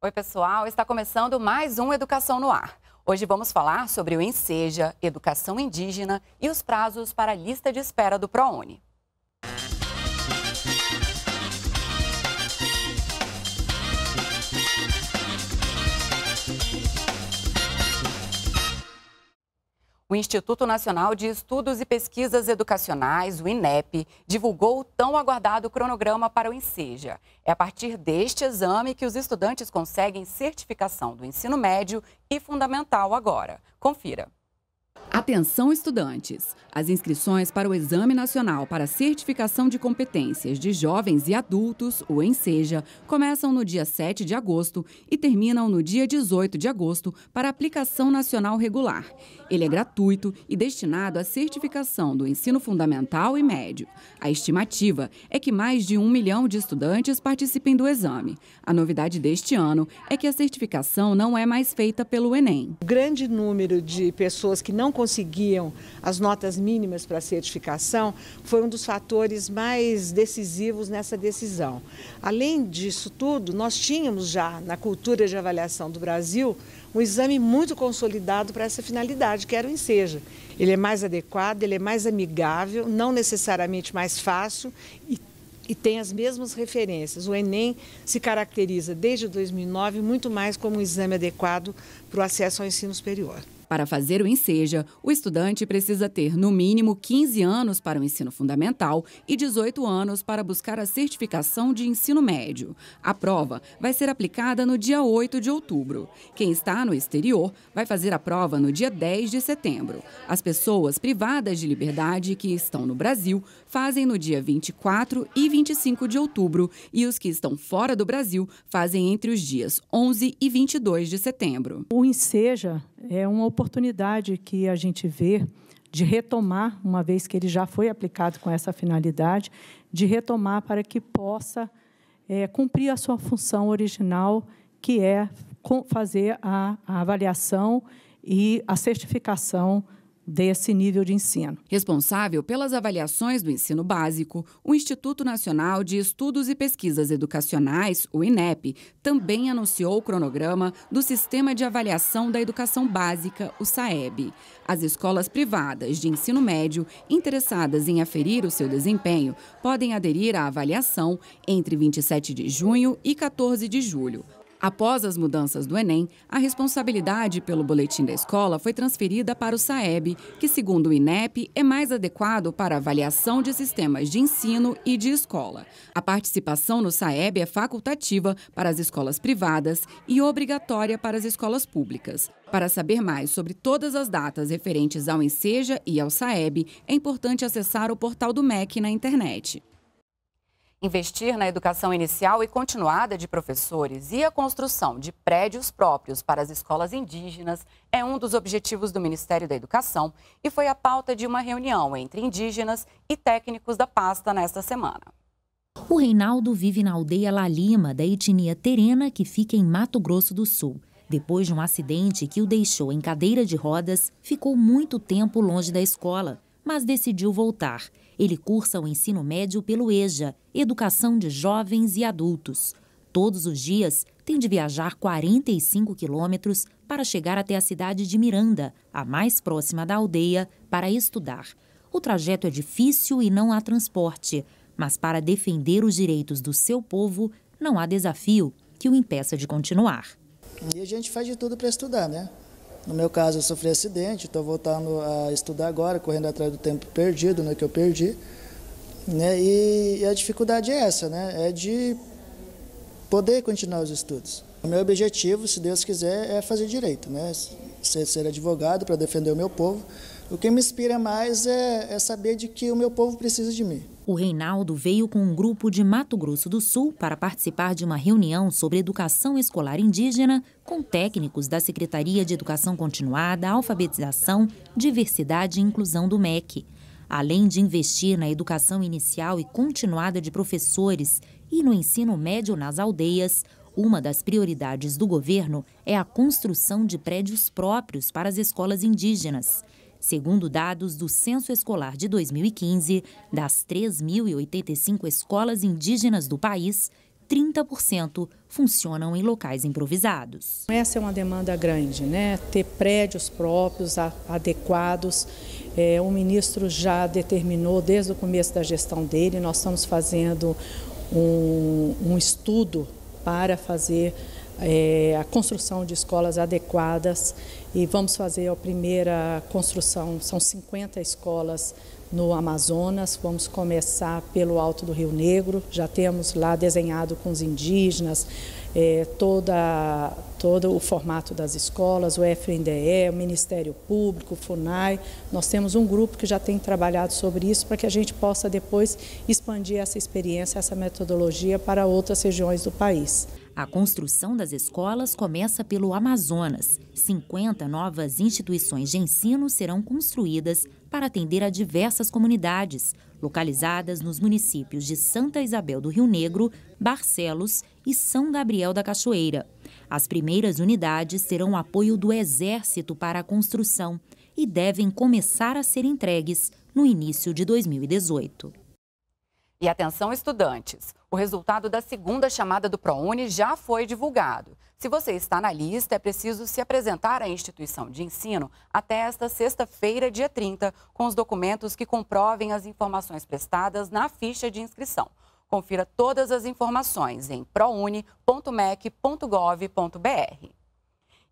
Oi, pessoal. Está começando mais um Educação no Ar. Hoje vamos falar sobre o Enseja, Educação Indígena e os prazos para a lista de espera do ProUni. O Instituto Nacional de Estudos e Pesquisas Educacionais, o INEP, divulgou o tão aguardado cronograma para o Enseja. É a partir deste exame que os estudantes conseguem certificação do ensino médio e fundamental agora. Confira. Atenção estudantes! As inscrições para o Exame Nacional para Certificação de Competências de Jovens e Adultos, o ENSEJA, começam no dia 7 de agosto e terminam no dia 18 de agosto para aplicação nacional regular. Ele é gratuito e destinado à certificação do ensino fundamental e médio. A estimativa é que mais de um milhão de estudantes participem do exame. A novidade deste ano é que a certificação não é mais feita pelo Enem. O grande número de pessoas que não não conseguiam as notas mínimas para certificação, foi um dos fatores mais decisivos nessa decisão. Além disso tudo, nós tínhamos já na cultura de avaliação do Brasil um exame muito consolidado para essa finalidade, que era o Enseja. Ele é mais adequado, ele é mais amigável, não necessariamente mais fácil e e tem as mesmas referências. O Enem se caracteriza desde 2009 muito mais como um exame adequado para o acesso ao ensino superior. Para fazer o Enseja, o estudante precisa ter no mínimo 15 anos para o ensino fundamental e 18 anos para buscar a certificação de ensino médio. A prova vai ser aplicada no dia 8 de outubro. Quem está no exterior vai fazer a prova no dia 10 de setembro. As pessoas privadas de liberdade que estão no Brasil fazem no dia 24 e 25 de outubro e os que estão fora do Brasil fazem entre os dias 11 e 22 de setembro. O Enseja é uma oportunidade que a gente vê de retomar, uma vez que ele já foi aplicado com essa finalidade, de retomar para que possa é, cumprir a sua função original, que é fazer a, a avaliação e a certificação desse nível de ensino. Responsável pelas avaliações do ensino básico, o Instituto Nacional de Estudos e Pesquisas Educacionais, o INEP, também anunciou o cronograma do Sistema de Avaliação da Educação Básica, o SAEB. As escolas privadas de ensino médio interessadas em aferir o seu desempenho podem aderir à avaliação entre 27 de junho e 14 de julho. Após as mudanças do Enem, a responsabilidade pelo boletim da escola foi transferida para o SAEB, que, segundo o INEP, é mais adequado para avaliação de sistemas de ensino e de escola. A participação no SAEB é facultativa para as escolas privadas e obrigatória para as escolas públicas. Para saber mais sobre todas as datas referentes ao Enseja e ao SAEB, é importante acessar o portal do MEC na internet. Investir na educação inicial e continuada de professores e a construção de prédios próprios para as escolas indígenas é um dos objetivos do Ministério da Educação e foi a pauta de uma reunião entre indígenas e técnicos da pasta nesta semana. O Reinaldo vive na aldeia Lalima, da etnia terena, que fica em Mato Grosso do Sul. Depois de um acidente que o deixou em cadeira de rodas, ficou muito tempo longe da escola mas decidiu voltar. Ele cursa o ensino médio pelo EJA, Educação de Jovens e Adultos. Todos os dias tem de viajar 45 quilômetros para chegar até a cidade de Miranda, a mais próxima da aldeia, para estudar. O trajeto é difícil e não há transporte, mas para defender os direitos do seu povo, não há desafio que o impeça de continuar. E a gente faz de tudo para estudar, né? No meu caso, eu sofri acidente, estou voltando a estudar agora, correndo atrás do tempo perdido, né, que eu perdi. Né, e, e a dificuldade é essa, né, é de poder continuar os estudos. O meu objetivo, se Deus quiser, é fazer direito, né, ser, ser advogado para defender o meu povo. O que me inspira mais é, é saber de que o meu povo precisa de mim o Reinaldo veio com um grupo de Mato Grosso do Sul para participar de uma reunião sobre educação escolar indígena com técnicos da Secretaria de Educação Continuada, Alfabetização, Diversidade e Inclusão do MEC. Além de investir na educação inicial e continuada de professores e no ensino médio nas aldeias, uma das prioridades do governo é a construção de prédios próprios para as escolas indígenas. Segundo dados do Censo Escolar de 2015, das 3.085 escolas indígenas do país, 30% funcionam em locais improvisados. Essa é uma demanda grande, né? Ter prédios próprios, adequados. É, o ministro já determinou desde o começo da gestão dele, nós estamos fazendo um, um estudo para fazer é, a construção de escolas adequadas e vamos fazer a primeira construção, são 50 escolas no Amazonas, vamos começar pelo Alto do Rio Negro, já temos lá desenhado com os indígenas é, toda, todo o formato das escolas, o FNDE, o Ministério Público, o FUNAI, nós temos um grupo que já tem trabalhado sobre isso para que a gente possa depois expandir essa experiência, essa metodologia para outras regiões do país. A construção das escolas começa pelo Amazonas. 50 novas instituições de ensino serão construídas para atender a diversas comunidades, localizadas nos municípios de Santa Isabel do Rio Negro, Barcelos e São Gabriel da Cachoeira. As primeiras unidades terão apoio do Exército para a construção e devem começar a ser entregues no início de 2018. E atenção, estudantes! O resultado da segunda chamada do ProUni já foi divulgado. Se você está na lista, é preciso se apresentar à instituição de ensino até esta sexta-feira, dia 30, com os documentos que comprovem as informações prestadas na ficha de inscrição. Confira todas as informações em prouni.mec.gov.br.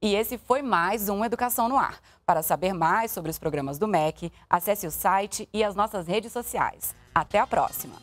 E esse foi mais um Educação no Ar. Para saber mais sobre os programas do MEC, acesse o site e as nossas redes sociais. Até a próxima!